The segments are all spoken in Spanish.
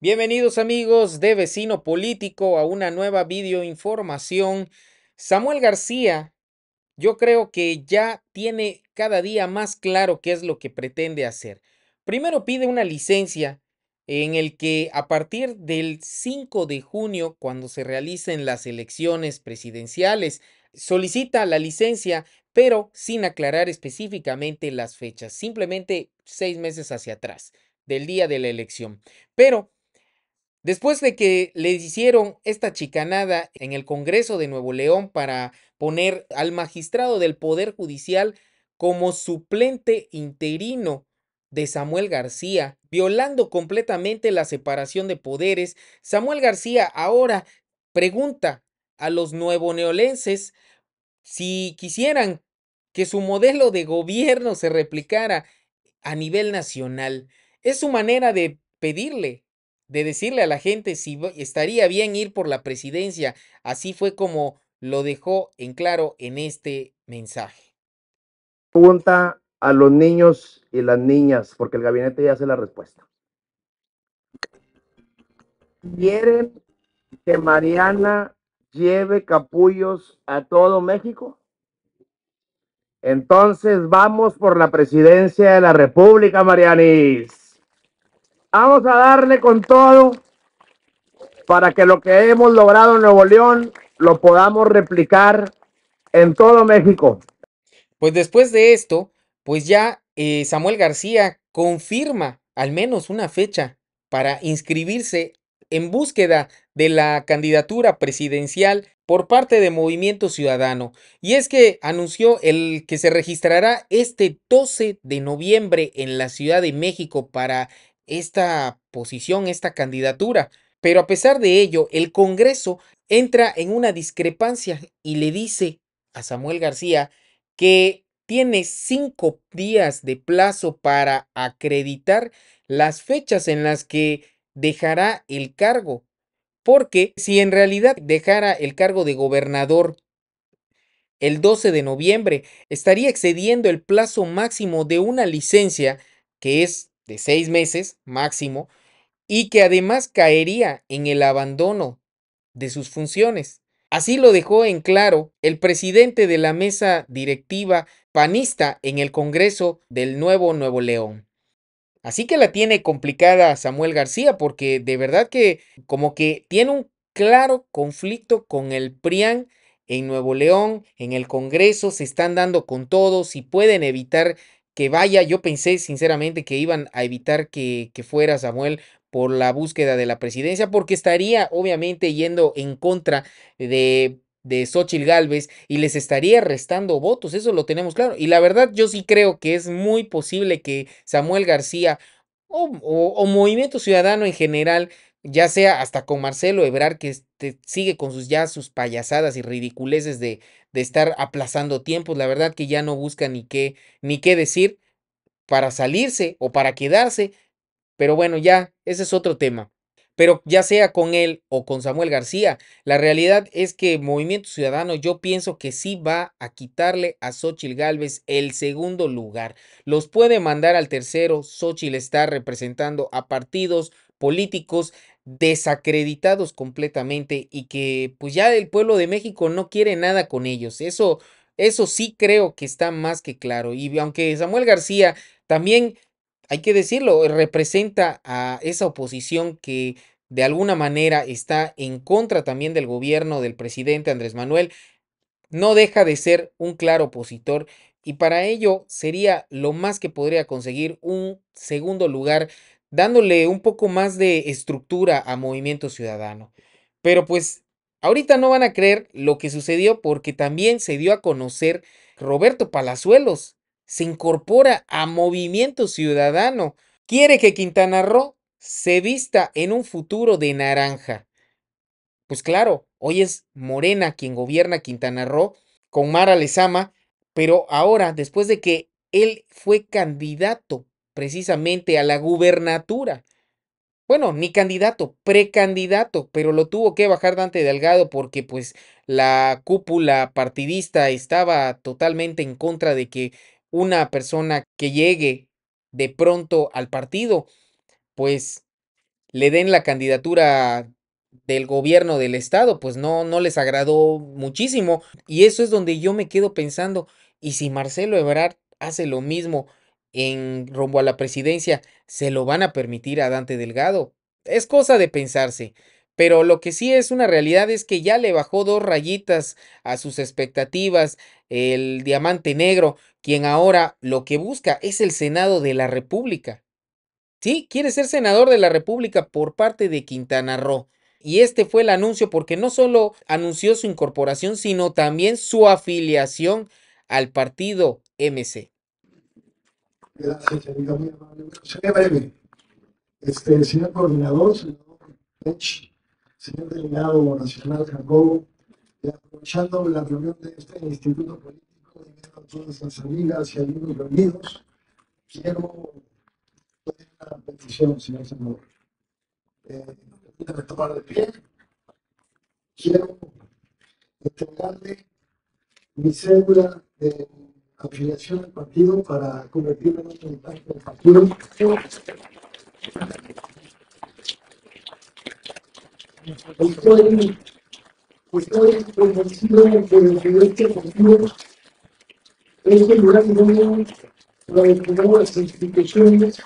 Bienvenidos amigos de Vecino Político a una nueva videoinformación. Samuel García, yo creo que ya tiene cada día más claro qué es lo que pretende hacer. Primero pide una licencia en el que a partir del 5 de junio, cuando se realicen las elecciones presidenciales, solicita la licencia, pero sin aclarar específicamente las fechas, simplemente seis meses hacia atrás del día de la elección. Pero Después de que le hicieron esta chicanada en el Congreso de Nuevo León para poner al magistrado del Poder Judicial como suplente interino de Samuel García, violando completamente la separación de poderes, Samuel García ahora pregunta a los nuevo neolenses si quisieran que su modelo de gobierno se replicara a nivel nacional. Es su manera de pedirle de decirle a la gente si estaría bien ir por la presidencia. Así fue como lo dejó en claro en este mensaje. Pregunta a los niños y las niñas, porque el gabinete ya hace la respuesta. ¿Quieren que Mariana lleve capullos a todo México? Entonces vamos por la presidencia de la República, Marianis. Vamos a darle con todo para que lo que hemos logrado en Nuevo León lo podamos replicar en todo México. Pues después de esto, pues ya eh, Samuel García confirma al menos una fecha para inscribirse en búsqueda de la candidatura presidencial por parte de Movimiento Ciudadano. Y es que anunció el que se registrará este 12 de noviembre en la Ciudad de México para esta posición, esta candidatura. Pero a pesar de ello, el Congreso entra en una discrepancia y le dice a Samuel García que tiene cinco días de plazo para acreditar las fechas en las que dejará el cargo. Porque si en realidad dejara el cargo de gobernador el 12 de noviembre, estaría excediendo el plazo máximo de una licencia, que es de seis meses máximo y que además caería en el abandono de sus funciones. Así lo dejó en claro el presidente de la mesa directiva panista en el Congreso del Nuevo Nuevo León. Así que la tiene complicada Samuel García porque de verdad que como que tiene un claro conflicto con el PRIAN en Nuevo León, en el Congreso, se están dando con todo, si pueden evitar que vaya, yo pensé sinceramente que iban a evitar que, que fuera Samuel por la búsqueda de la presidencia, porque estaría obviamente yendo en contra de de Xochitl Galvez y les estaría restando votos, eso lo tenemos claro. Y la verdad, yo sí creo que es muy posible que Samuel García o Movimiento Ciudadano en general ya sea hasta con Marcelo Ebrar, que sigue con sus ya sus payasadas y ridiculeces de, de, estar aplazando tiempos, la verdad que ya no busca ni qué, ni qué decir para salirse o para quedarse, pero bueno, ya ese es otro tema. Pero ya sea con él o con Samuel García, la realidad es que Movimiento Ciudadano yo pienso que sí va a quitarle a Xochil Gálvez el segundo lugar. Los puede mandar al tercero. Xochil está representando a partidos políticos desacreditados completamente y que pues ya el pueblo de México no quiere nada con ellos. Eso, eso sí creo que está más que claro. Y aunque Samuel García también, hay que decirlo, representa a esa oposición que de alguna manera está en contra también del gobierno del presidente Andrés Manuel, no deja de ser un claro opositor y para ello sería lo más que podría conseguir un segundo lugar dándole un poco más de estructura a Movimiento Ciudadano. Pero pues ahorita no van a creer lo que sucedió porque también se dio a conocer Roberto Palazuelos. Se incorpora a Movimiento Ciudadano. Quiere que Quintana Roo se vista en un futuro de naranja. Pues claro, hoy es Morena quien gobierna Quintana Roo con Mara Lezama, pero ahora, después de que él fue candidato precisamente a la gubernatura. Bueno, ni candidato, precandidato, pero lo tuvo que bajar Dante Delgado porque pues la cúpula partidista estaba totalmente en contra de que una persona que llegue de pronto al partido, pues le den la candidatura del gobierno del estado, pues no, no les agradó muchísimo. Y eso es donde yo me quedo pensando, ¿y si Marcelo Ebrard hace lo mismo en rumbo a la presidencia se lo van a permitir a Dante Delgado. Es cosa de pensarse. Pero lo que sí es una realidad es que ya le bajó dos rayitas a sus expectativas el diamante negro, quien ahora lo que busca es el Senado de la República. Sí, quiere ser senador de la República por parte de Quintana Roo. Y este fue el anuncio porque no solo anunció su incorporación, sino también su afiliación al partido MC. Gracias, amigo Seré breve. Este, señor coordinador, señor Pech, señor delegado nacional Jacobo, y aprovechando la reunión de este instituto político, invito a todas las amigas y amigos reunidos, quiero hacer una petición, señor senador. Eh, permítame tomar de pie. Quiero entregarle mi cédula de afiliación al partido para convertirlo en un militante del partido. Estoy, estoy convencido de que este partido es el lugar no para defender las instituciones,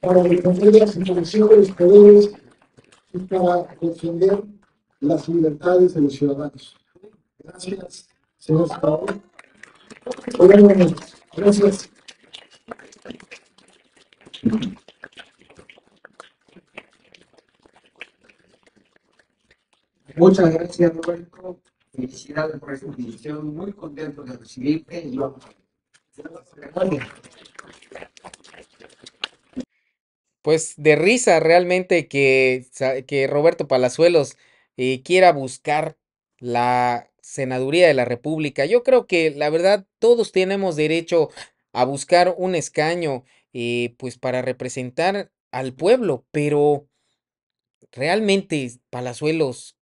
para defender las instituciones, de los poderes y para defender las libertades de los ciudadanos. Gracias, señor Salvador gracias. Muchas gracias, Roberto. Felicidades por esta invitación. Muy contento de recibirte y vamos Pues de risa realmente que, que Roberto Palazuelos eh, quiera buscar la senaduría de la República. Yo creo que la verdad todos tenemos derecho a buscar un escaño eh, pues para representar al pueblo, pero realmente Palazuelos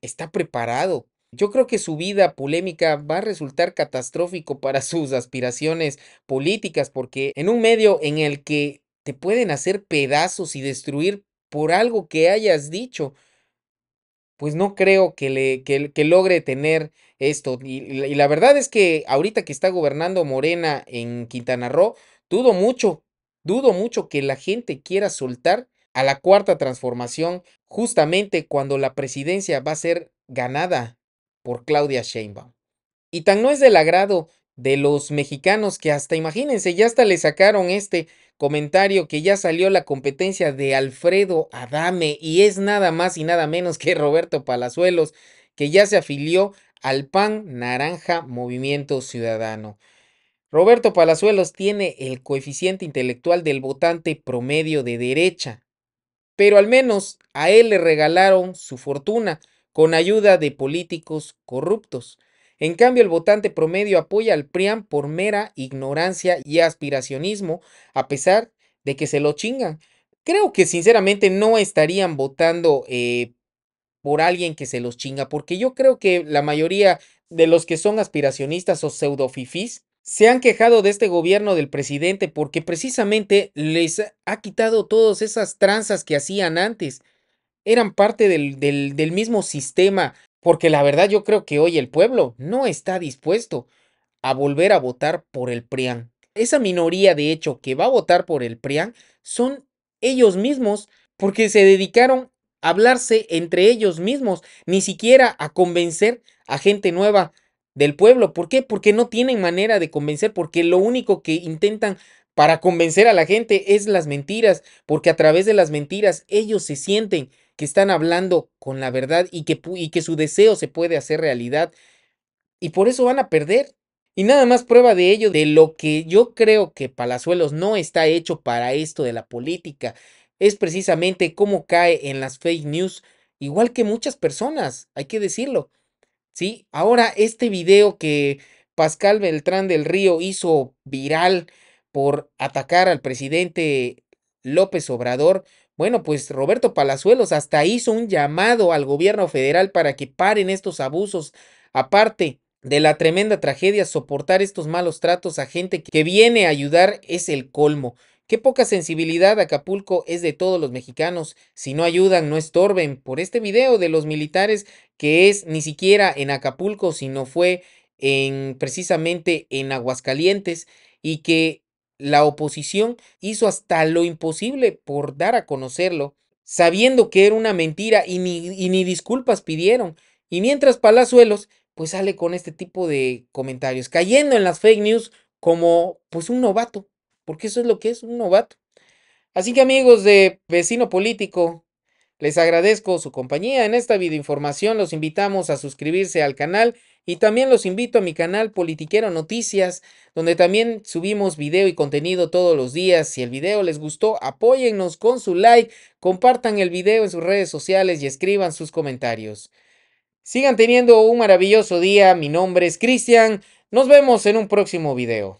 está preparado. Yo creo que su vida polémica va a resultar catastrófico para sus aspiraciones políticas, porque en un medio en el que te pueden hacer pedazos y destruir por algo que hayas dicho, pues no creo que, le, que, logre tener esto. Y, y, la verdad es que ahorita que está gobernando Morena en Quintana Roo, dudo mucho, dudo mucho que la gente quiera soltar a la cuarta transformación justamente cuando la presidencia va a ser ganada por Claudia Sheinbaum. Y tan no es del agrado de los mexicanos que hasta imagínense, ya hasta le sacaron este comentario que ya salió la competencia de Alfredo Adame y es nada más y nada menos que Roberto Palazuelos que ya se afilió al PAN Naranja Movimiento Ciudadano. Roberto Palazuelos tiene el coeficiente intelectual del votante promedio de derecha, pero al menos a él le regalaron su fortuna con ayuda de políticos corruptos. En cambio, el votante promedio apoya al PRIAM por mera ignorancia y aspiracionismo, a pesar de que se lo chingan. Creo que sinceramente no estarían votando eh, por alguien que se los chinga, porque yo creo que la mayoría de los que son aspiracionistas o pseudo pseudofifís se han quejado de este gobierno del presidente porque precisamente les ha quitado todas esas tranzas que hacían antes. Eran parte del mismo sistema porque la verdad yo creo que hoy el pueblo no está dispuesto a volver a votar por el PRIAN. Esa minoría, de hecho, que va a votar por el PRIAN son ellos mismos porque se dedicaron a hablarse entre ellos mismos, ni siquiera a convencer a gente nueva del pueblo. ¿Por qué? Porque no tienen manera de convencer, porque lo único que intentan para convencer a la gente es las mentiras, porque a través de las mentiras ellos se sienten que están hablando con la verdad y que, y que su deseo se puede hacer realidad. Y por eso van a perder. Y nada más prueba de ello, de lo que yo creo que Palazuelos no está hecho para esto de la política, es precisamente cómo cae en las fake news, igual que muchas personas, hay que decirlo. ¿Sí? Ahora, este video que Pascal Beltrán del Río hizo viral por atacar al presidente López Obrador, bueno, pues Roberto Palazuelos hasta hizo un llamado al gobierno federal para que paren estos abusos. Aparte de la tremenda tragedia, soportar estos malos tratos a gente que viene a ayudar es el colmo. Qué poca sensibilidad Acapulco es de todos los mexicanos. Si no ayudan, no estorben. Por este video de los militares que es ni siquiera en Acapulco, sino fue en precisamente en Aguascalientes y que la oposición hizo hasta lo imposible por dar a conocerlo, sabiendo que era una mentira y ni, disculpas pidieron. Y mientras Palazuelos, pues sale con este tipo de comentarios, cayendo en las fake news como pues un novato, porque eso es lo que es un novato. Así que amigos de Vecino Político, les agradezco su compañía en esta videoinformación, los invitamos a suscribirse al canal y también los invito a mi canal Politiquero Noticias, donde también subimos video y contenido todos los días. Si el video les gustó, apóyennos con su like, compartan el video en sus redes sociales y escriban sus comentarios. Sigan teniendo un maravilloso día. Mi nombre es Cristian. Nos vemos en un próximo video.